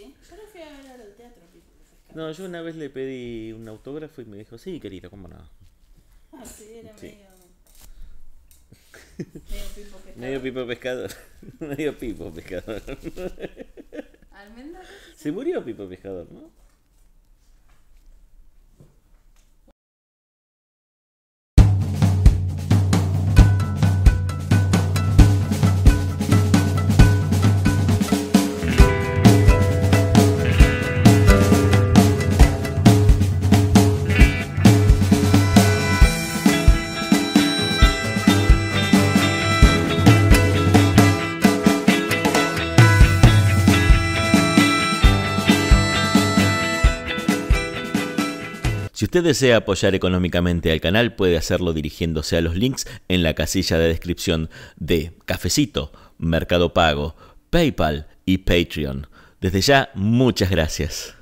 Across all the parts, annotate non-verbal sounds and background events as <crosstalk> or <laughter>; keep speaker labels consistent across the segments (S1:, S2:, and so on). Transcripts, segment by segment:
S1: yo no fui a ver al teatro. pipo No, yo una vez le pedí un autógrafo y me dijo, sí, querido, cómo no. Ah, sí, era medio... Medio pipo pescador. Medio pipo pescador. <laughs> medio pipo pescador. ¿Almendra? Se murió pipo pescador, ¿no? Si usted desea apoyar económicamente al canal, puede hacerlo dirigiéndose a los links en la casilla de descripción de Cafecito, Mercado Pago, PayPal y Patreon. Desde ya, muchas gracias.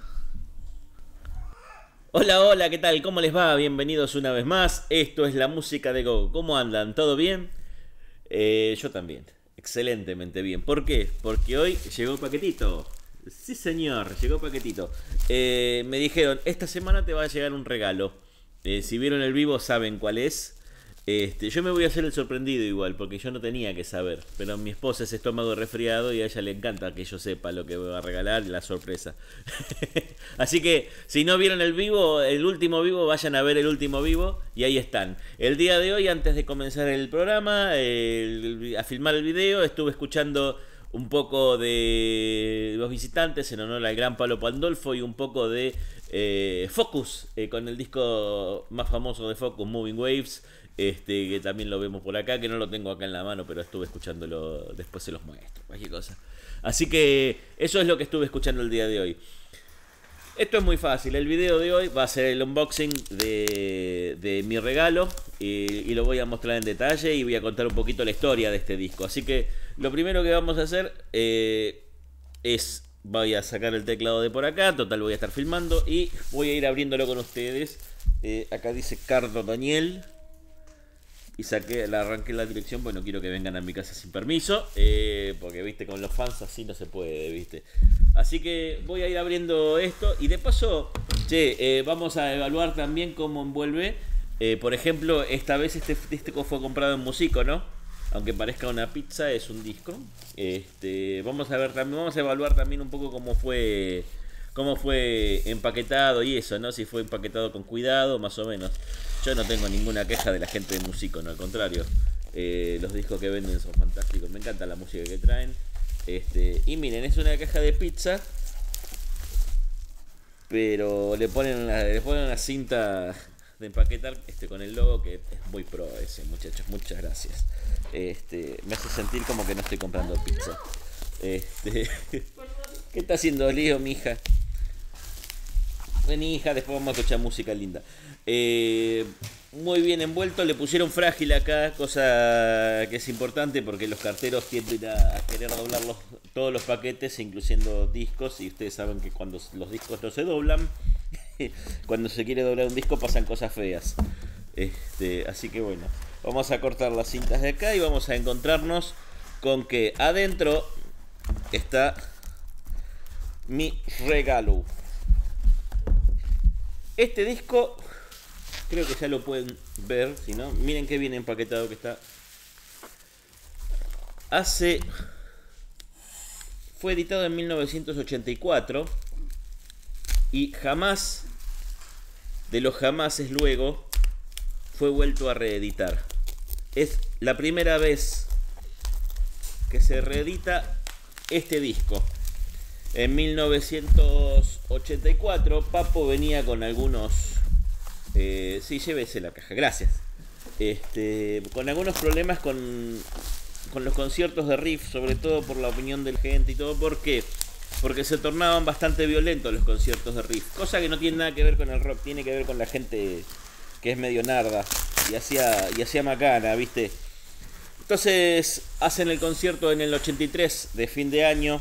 S1: Hola, hola, ¿qué tal? ¿Cómo les va? Bienvenidos una vez más. Esto es la música de Go. ¿Cómo andan? ¿Todo bien? Eh, yo también. Excelentemente bien. ¿Por qué? Porque hoy llegó un paquetito. Sí, señor, llegó paquetito. Eh, me dijeron, esta semana te va a llegar un regalo. Eh, si vieron el vivo saben cuál es. Este, yo me voy a hacer el sorprendido igual, porque yo no tenía que saber. Pero mi esposa es estómago resfriado y a ella le encanta que yo sepa lo que me va a regalar, la sorpresa. <laughs> Así que si no vieron el vivo, el último vivo, vayan a ver el último vivo y ahí están. El día de hoy, antes de comenzar el programa, a filmar el video, estuve escuchando un poco de los visitantes en honor al gran Pablo Pandolfo y un poco de eh, Focus eh, con el disco más famoso de Focus, Moving Waves, este, que también lo vemos por acá, que no lo tengo acá en la mano, pero estuve escuchándolo después se los muestro, cualquier cosa. Así que eso es lo que estuve escuchando el día de hoy. Esto es muy fácil, el video de hoy va a ser el unboxing de, de mi regalo y lo voy a mostrar en detalle y voy a contar un poquito la historia de este disco. Así que lo primero que vamos a hacer eh, es, voy a sacar el teclado de por acá, total voy a estar filmando y voy a ir abriéndolo con ustedes. Eh, acá dice Cardo Daniel. Y saqué, la arranqué la dirección, bueno no quiero que vengan a mi casa sin permiso. Eh, porque, viste, con los fans así no se puede, viste. Así que voy a ir abriendo esto. Y de paso, che, vamos a evaluar también cómo envuelve. por ejemplo, esta vez este disco este fue comprado en Musico, ¿no? aunque parezca una pizza, es un disco. Este, vamos a ver vamos a evaluar también un poco cómo fue cómo fue empaquetado y eso, ¿no? Si fue empaquetado con cuidado, más o menos. Yo no tengo ninguna queja de la gente de músico, no, al contrario. Eh, los discos que venden son fantásticos, me encanta la música que traen. Este, y miren, es una caja de pizza. Pero le ponen una, cinta de empaquetar este, con el logo que es muy pro ese, muchachos. Muchas gracias. Este, me hace sentir como que no estoy comprando pizza. Este, <laughs> ¿Qué está haciendo Leo, hija? Ven, hija, después vamos a escuchar música linda. Eh, muy bien envuelto, le pusieron frágil acá, cosa que es importante porque los carteros tienden a querer doblar todos los paquetes, incluyendo discos, y ustedes saben que cuando los discos no se doblan, <laughs> cuando se quiere doblar un disco pasan cosas feas. Este, así que bueno. Vamos a cortar las cintas de acá y vamos a encontrarnos con que adentro está mi regalo. Este disco, creo que ya lo pueden ver, si no, miren qué bien empaquetado que está. Hace... Fue editado en 1984 y jamás, de los es luego, fue vuelto a reeditar es la primera vez que se reedita este disco. En 1984 Papo venía con algunos... Eh, sí, llévese la caja, gracias. Este, con algunos problemas con, con los conciertos de riff, sobre todo por la opinión del gente y todo. ¿Por qué? Porque se tornaban bastante violentos los conciertos de riff. Cosa que no tiene nada que ver con el rock, tiene que ver con la gente que es medio narda y hacía, y macana, ¿viste? Entonces hacen el concierto en el 83 de fin de año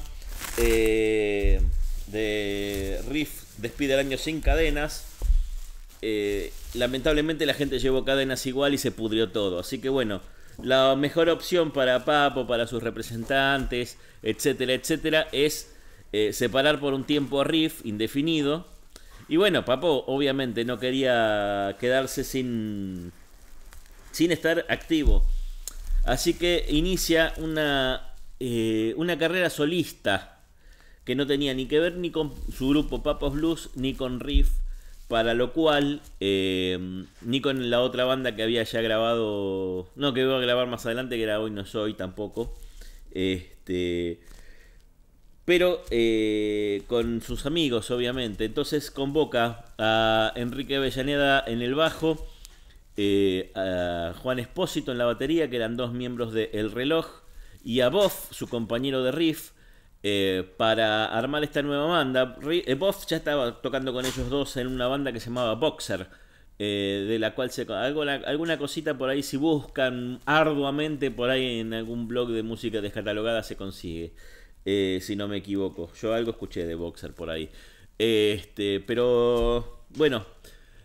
S1: eh, de Riff despide el año sin cadenas. Eh, lamentablemente la gente llevó cadenas igual y se pudrió todo. Así que bueno, la mejor opción para Papo, para sus representantes, etcétera, etcétera, es eh, separar por un tiempo a Riff indefinido. Y bueno, Papo obviamente no quería quedarse sin sin estar activo. Así que inicia una, eh, una carrera solista que no tenía ni que ver ni con su grupo Papos Blues ni con Riff, para lo cual eh, ni con la otra banda que había ya grabado, no, que iba a grabar más adelante, que era Hoy No Soy tampoco. Este, pero eh, con sus amigos, obviamente. Entonces convoca a Enrique Avellaneda en el bajo eh, a Juan Espósito en la batería, que eran dos miembros de El Reloj, y a Boff, su compañero de riff, eh, para armar esta nueva banda. Eh, Boff ya estaba tocando con ellos dos en una banda que se llamaba Boxer, de la cual se... Alguna, alguna cosita por ahí, si buscan arduamente por ahí en algún blog de música descatalogada, se consigue. si no me equivoco, yo algo escuché de Boxer por ahí. Este, pero bueno,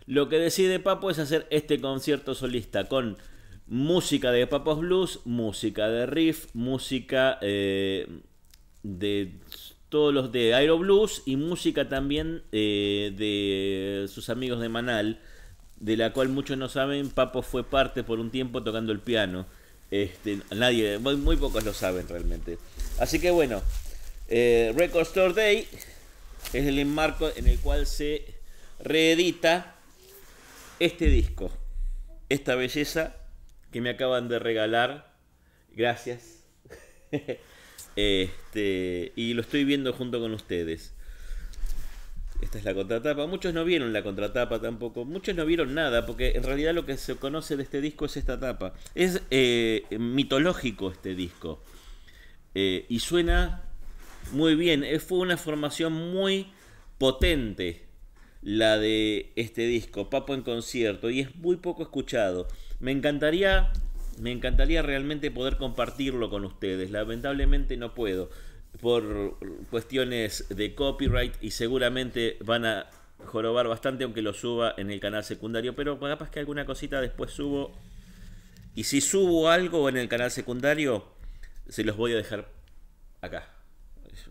S1: lo que decide Papo es hacer este concierto solista con música de Papos Blues, música de riff, música eh, de todos los de Aero Blues y música también eh, de sus amigos de Manal, de la cual muchos no saben, Papo fue parte por un tiempo tocando el piano. Este, nadie, muy, pocos lo saben realmente. Así que bueno, eh, Record Store Day es el marco en el cual se reedita este disco, esta belleza que me acaban de regalar. Gracias. <laughs> este, y lo estoy viendo junto con ustedes. Esta es la contratapa. Muchos no vieron la contratapa tampoco. Muchos no vieron nada, porque en realidad lo que se conoce de este disco es esta tapa. Es eh, mitológico este disco. Eh, y suena muy bien. Eh, fue una formación muy potente la de este disco, Papo en concierto, y es muy poco escuchado. Me encantaría, me encantaría realmente poder compartirlo con ustedes. Lamentablemente no puedo por cuestiones de copyright y seguramente van a jorobar bastante aunque lo suba en el canal secundario, pero capaz que alguna cosita después subo. Y si subo algo en el canal secundario, se los voy a dejar acá.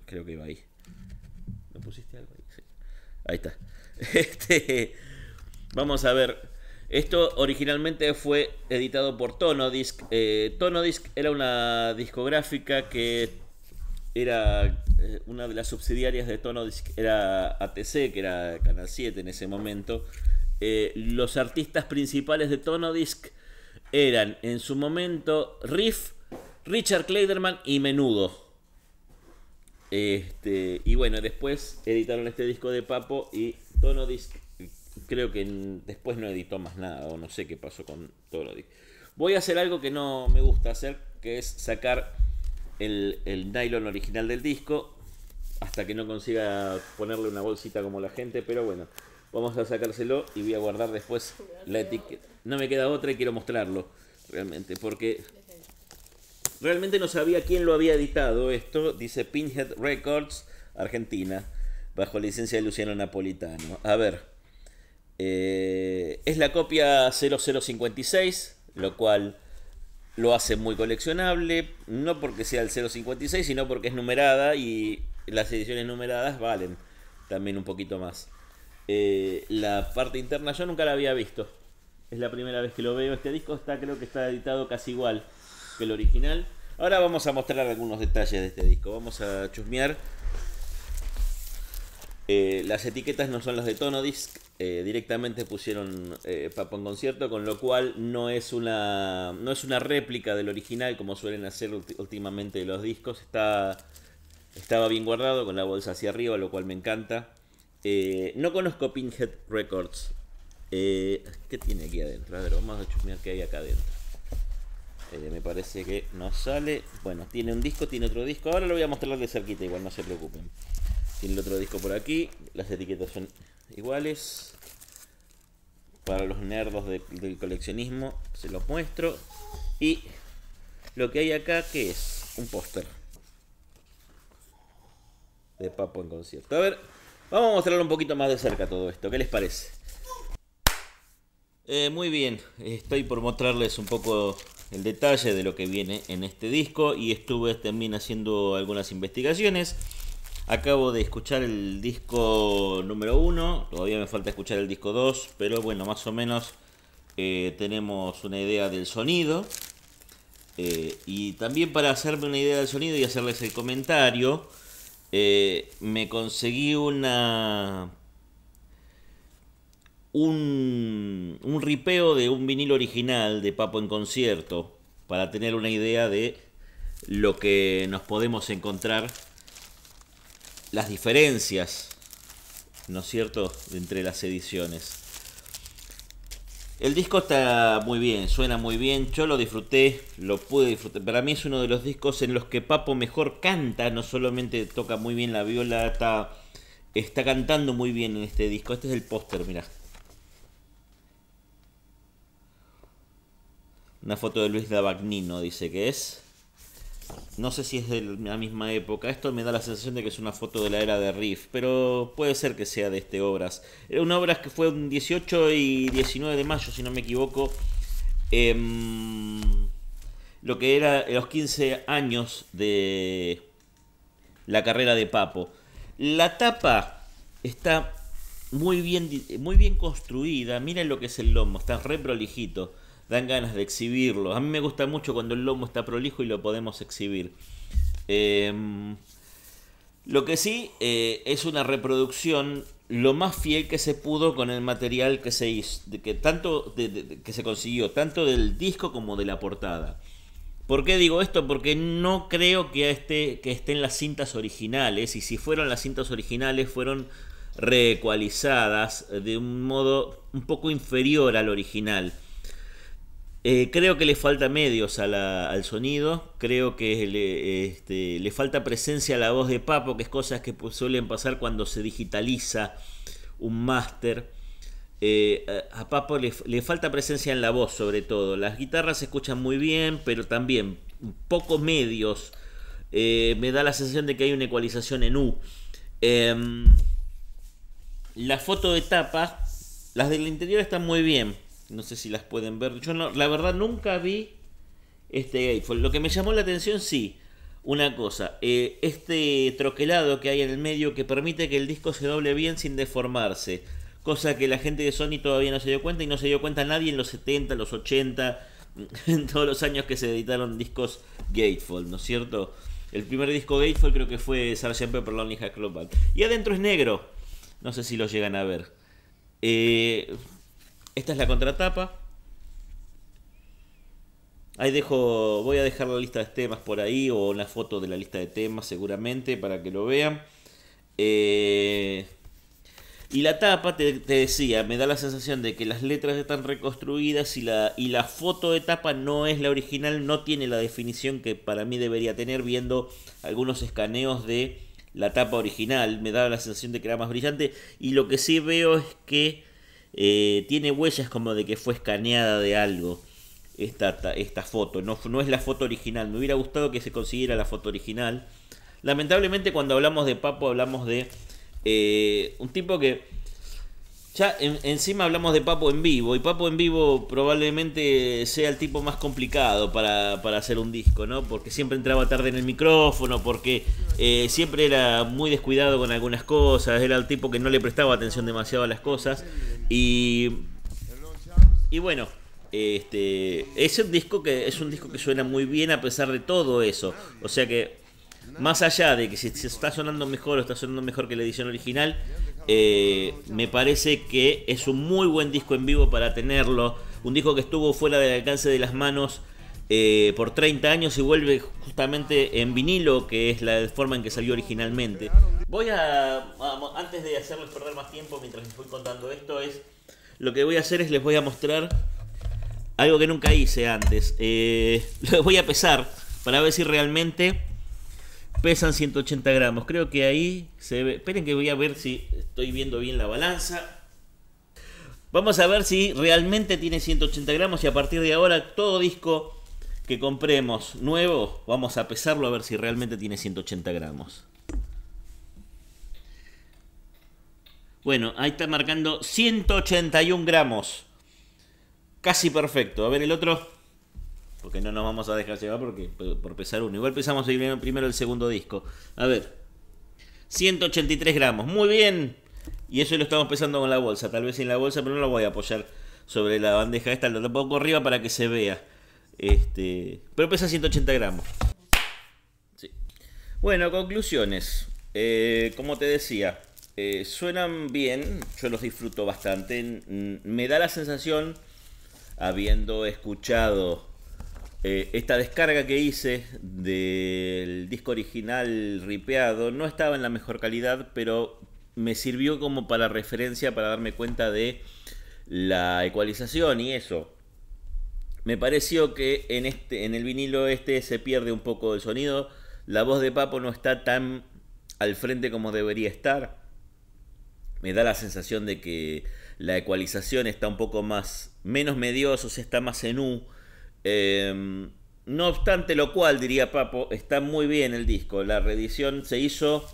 S1: Creo que iba ahí. me pusiste algo ahí? Ahí está. <laughs> Este, vamos a ver. Esto originalmente fue editado por Tonodisc. Eh, Tonodisc era una discográfica que era eh, una de las subsidiarias de Tonodisc, era ATC, que era Canal 7 en ese momento. Eh, los artistas principales de Tonodisc eran en su momento Riff, Richard Kleiderman y Menudo. Este, y bueno, después editaron este disco de Papo y creo que después no editó más nada o no sé qué pasó con disco. Voy a hacer algo que no me gusta hacer, que es sacar el, el nylon original del disco hasta que no consiga ponerle una bolsita como la gente, pero bueno, vamos a sacárselo y voy a guardar después la etiqueta. No me queda otra y quiero mostrarlo realmente porque realmente no sabía quién lo había editado esto, dice Pinhead Records Argentina bajo licencia de Luciano Napolitano. A ver, eh, es la copia 0056, lo cual lo hace muy coleccionable, no porque sea el 056, sino porque es numerada y las ediciones numeradas valen también un poquito más. Eh, la parte interna yo nunca la había visto. Es la primera vez que lo veo. Este disco está, creo que está editado casi igual que el original. Ahora vamos a mostrar algunos detalles de este disco. Vamos a chusmear eh, las etiquetas no son las de Tonodisc, eh, directamente pusieron eh, Papo en concierto, con lo cual no es, una, no es una réplica del original como suelen hacer últimamente los discos. Está, estaba bien guardado con la bolsa hacia arriba, lo cual me encanta. Eh, no conozco Pinhead Records. ¿Qué tiene aquí adentro? A ver, vamos a chusmear qué hay acá adentro. me parece que no sale. Bueno, tiene un disco, tiene otro disco. Ahora lo voy a mostrar de cerquita, igual no se preocupen. Tiene el otro disco por aquí. Las etiquetas son iguales. Para los nerdos del coleccionismo se los muestro. Y lo que hay acá que es un póster. De Papo en concierto. A ver, vamos a mostrar un poquito más de cerca todo esto. ¿Qué les parece? Eh, muy bien, estoy por mostrarles un poco el detalle de lo que viene en este disco y estuve también haciendo algunas investigaciones. Acabo de escuchar el disco número 1, todavía me falta escuchar el disco 2, pero bueno, más o menos eh, tenemos una idea del sonido. Eh, y también para hacerme una idea del sonido y hacerles el comentario, eh, me conseguí una un, un, ripeo de un vinilo original de Papo en concierto para tener una idea de lo que nos podemos encontrar las diferencias, ¿no es cierto?, entre las ediciones. El disco está muy bien, suena muy bien, yo lo disfruté, lo pude disfrutar. Para mí es uno de los discos en los que Papo mejor canta, no solamente toca muy bien la viola, está, está cantando muy bien en este disco. Este es el póster, mirá. Una foto de Luis Dabagnino, dice que es. No sé si es de la misma época. Esto me da la sensación de que es una foto de la era de Riff, pero puede ser que sea de este Obras. Era una obra que fue un 18 y 19 de mayo, si no me equivoco. Em, lo que era los 15 años de la carrera de Papo. La tapa está muy bien, muy bien construida. Miren lo que es el lomo, está re prolijito dan ganas de exhibirlo. A mí me gusta mucho cuando el lomo está prolijo y lo podemos exhibir. Em, lo que sí eh, es una reproducción lo más fiel que se pudo con el material que se hizo, que, tanto que se consiguió, tanto del disco como de la portada. ¿Por qué digo esto? Porque no creo que, este que estén las cintas originales, y si fueron las cintas originales fueron reecualizadas de un modo un poco inferior al original. Eh, creo que le falta medios al sonido, creo que este, le, falta presencia a la voz de Papo, que es cosas que suelen pasar cuando se digitaliza un máster. Eh, a Papo le, falta presencia en la voz sobre todo. Las guitarras se escuchan muy bien, pero también pocos medios. Eh, me da la sensación de que hay una ecualización en U. Em, la foto de tapa, las del interior están muy bien, no sé si las pueden ver. Yo no, la verdad nunca vi este gatefold. Lo que me llamó la atención, sí, una cosa. Eh, este troquelado que hay en el medio que permite que el disco se doble bien sin deformarse. Cosa que la gente de Sony todavía no se dio cuenta y no se dio cuenta nadie en los 70, los 80, <laughs> en todos los años que se editaron discos gatefold, ¿no es cierto? El primer disco gatefold creo que fue Sgt. Pepper Lonely Hearts Club Y adentro es negro. No sé si lo llegan a ver. Eh, esta es la contratapa. Ahí dejo, voy a dejar la lista de temas por ahí o una foto de la lista de temas seguramente para que lo vean. Eh, y la tapa, te, decía, me da la sensación de que las letras están reconstruidas y la, y la foto de tapa no es la original, no tiene la definición que para mí debería tener viendo algunos escaneos de la tapa original. Me da la sensación de que era más brillante y lo que sí veo es que eh, tiene huellas como de que fue escaneada de algo esta, esta foto. No, no es la foto original. Me hubiera gustado que se consiguiera la foto original. Lamentablemente cuando hablamos de Papo hablamos de eh, un tipo que ya encima hablamos de Papo en vivo, y Papo en vivo probablemente sea el tipo más complicado para, hacer un disco, ¿no? Porque siempre entraba tarde en el micrófono, porque eh, siempre era muy descuidado con algunas cosas, era el tipo que no le prestaba atención demasiado a las cosas, y, y bueno. Este, es un disco que es un disco que suena muy bien a pesar de todo eso. O sea que más allá de que si está sonando mejor o está sonando mejor que la edición original, eh, me parece que es un muy buen disco en vivo para tenerlo. Un disco que estuvo fuera del alcance de las manos eh, por 30 años y vuelve justamente en vinilo, que es la forma en que salió originalmente. Voy a, antes de hacerles perder más tiempo mientras les voy contando esto, es lo que voy a hacer es les voy a mostrar algo que nunca hice antes. Eh, <laughs> lo voy a pesar para ver si realmente pesan 180 gramos. Creo que ahí se ve. Esperen que voy a ver si estoy viendo bien la balanza. Vamos a ver si realmente tiene 180 gramos y a partir de ahora todo disco que compremos nuevo, vamos a pesarlo a ver si realmente tiene 180 gramos. Bueno, ahí está marcando 181 gramos. Casi perfecto. A ver el otro porque no nos vamos a dejar llevar porque, por, pesar uno. Igual pesamos primero, el segundo disco. A ver, 183 gramos, muy bien. Y eso lo estamos pesando con la bolsa, tal vez sin la bolsa, pero no lo voy a apoyar sobre la bandeja esta, lo pongo arriba para que se vea. Este, pero pesa 180 gramos. Sí. Bueno, conclusiones. Eh, como te decía, eh, suenan bien, yo los disfruto bastante. Me da la sensación, habiendo escuchado eh, esta descarga que hice del disco original ripeado no estaba en la mejor calidad, pero me sirvió como para referencia para darme cuenta de la ecualización y eso. Me pareció que en, este, en el vinilo este se pierde un poco el sonido. La voz de Papo no está tan al frente como debería estar. Me da la sensación de que la ecualización está un poco más menos medioso, o está más en U Em, no obstante lo cual, diría Papo, está muy bien el disco. La reedición se hizo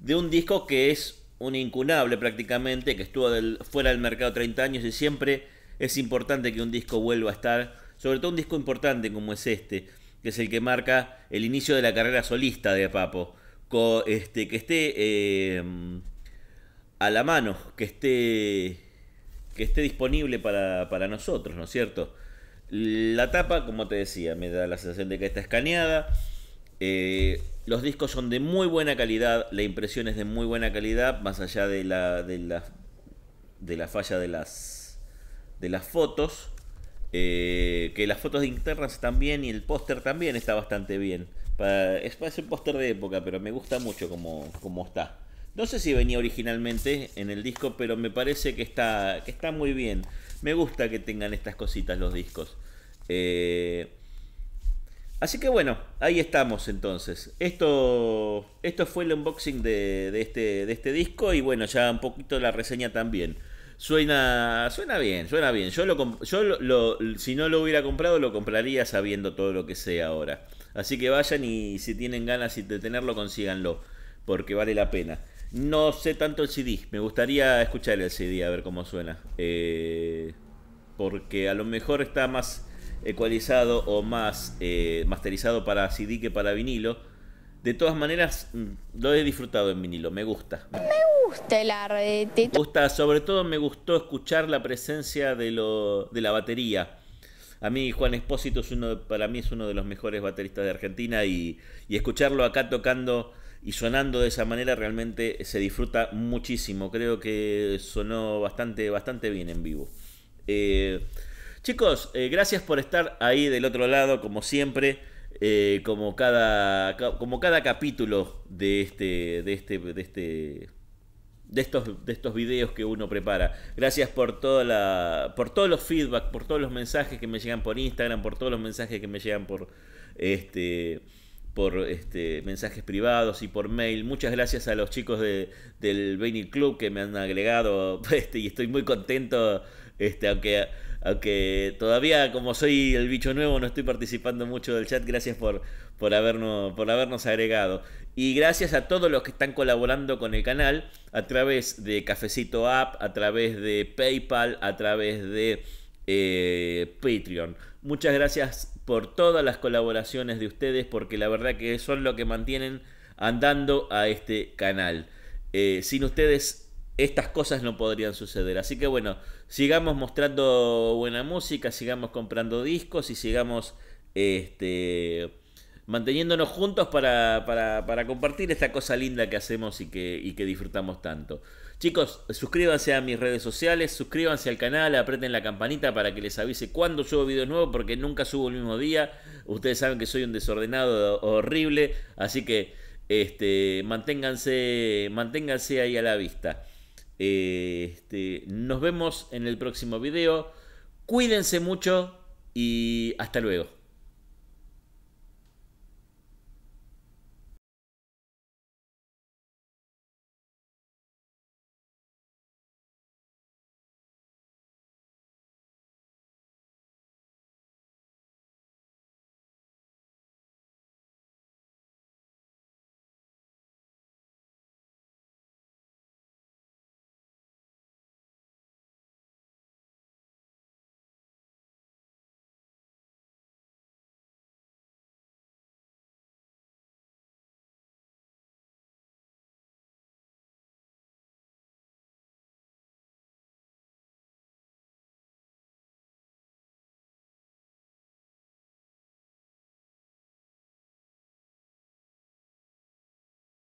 S1: de un disco que es un incunable prácticamente, que estuvo fuera del mercado 30 años y siempre es importante que un disco vuelva a estar, sobre todo un disco importante como es este, que es el que marca el inicio de la carrera solista de Papo, este, que esté em, a la mano, que esté, que esté disponible para nosotros, ¿no es cierto? La tapa, como te decía, me da la sensación de que está escaneada. Eh, los discos son de muy buena calidad, la impresión es de muy buena calidad, más allá de la, de la, falla de las, de las fotos. Eh, que las fotos de internas están bien y el póster también está bastante bien. es, un póster de época, pero me gusta mucho como está. No sé si venía originalmente en el disco, pero me parece que está, está muy bien. Me gusta que tengan estas cositas los discos. Eh, así que bueno, ahí estamos entonces. Esto, esto fue el unboxing de, este, de este disco y bueno, ya un poquito la reseña también. Suena, suena bien, suena bien. Yo, lo, si no lo hubiera comprado, lo compraría sabiendo todo lo que sé ahora. Así que vayan y si tienen ganas de tenerlo, consíganlo, porque vale la pena. No sé tanto el CD. Me gustaría escuchar el CD a ver cómo suena. Eh, porque a lo mejor está más ecualizado o más eh, masterizado para CD que para vinilo. De todas maneras, mm, lo he disfrutado en vinilo, me gusta. Me gusta el arte. gusta, sobre todo me gustó escuchar la presencia de, lo, de la batería. A mí Juan Espósito es uno, para mí es uno de los mejores bateristas de Argentina y, y escucharlo acá tocando y sonando de esa manera realmente se disfruta muchísimo. Creo que sonó bastante, bastante bien en vivo. Eh, chicos, eh, gracias por estar ahí del otro lado, como siempre. Eh, como, cada, como cada capítulo de este, de este, de este de estos, de estos videos que uno prepara. Gracias por, toda la, por todos los feedback, por todos los mensajes que me llegan por Instagram, por todos los mensajes que me llegan por este, por este, mensajes privados y por mail. Muchas gracias a los chicos del Vinyl Club que me han agregado <laughs> este, y estoy muy contento, este, aunque, aunque todavía como soy el bicho nuevo no estoy participando mucho del chat. Gracias por, por, habernos, por habernos agregado. Y gracias a todos los que están colaborando con el canal a través de Cafecito App, a través de PayPal, a través de eh, Patreon. Muchas gracias por todas las colaboraciones de ustedes, porque la verdad que son lo que mantienen andando a este canal. Eh, sin ustedes estas cosas no podrían suceder. Así que bueno, sigamos mostrando buena música, sigamos comprando discos y sigamos este, manteniéndonos juntos para, compartir esta cosa linda que hacemos y que, que disfrutamos tanto. Chicos, suscríbanse a mis redes sociales, suscríbanse al canal, aprieten la campanita para que les avise cuando subo videos nuevos, porque nunca subo el mismo día. Ustedes saben que soy un desordenado horrible, así que este, manténganse, manténganse ahí a la vista. Este, nos vemos en el próximo video. Cuídense mucho y hasta luego.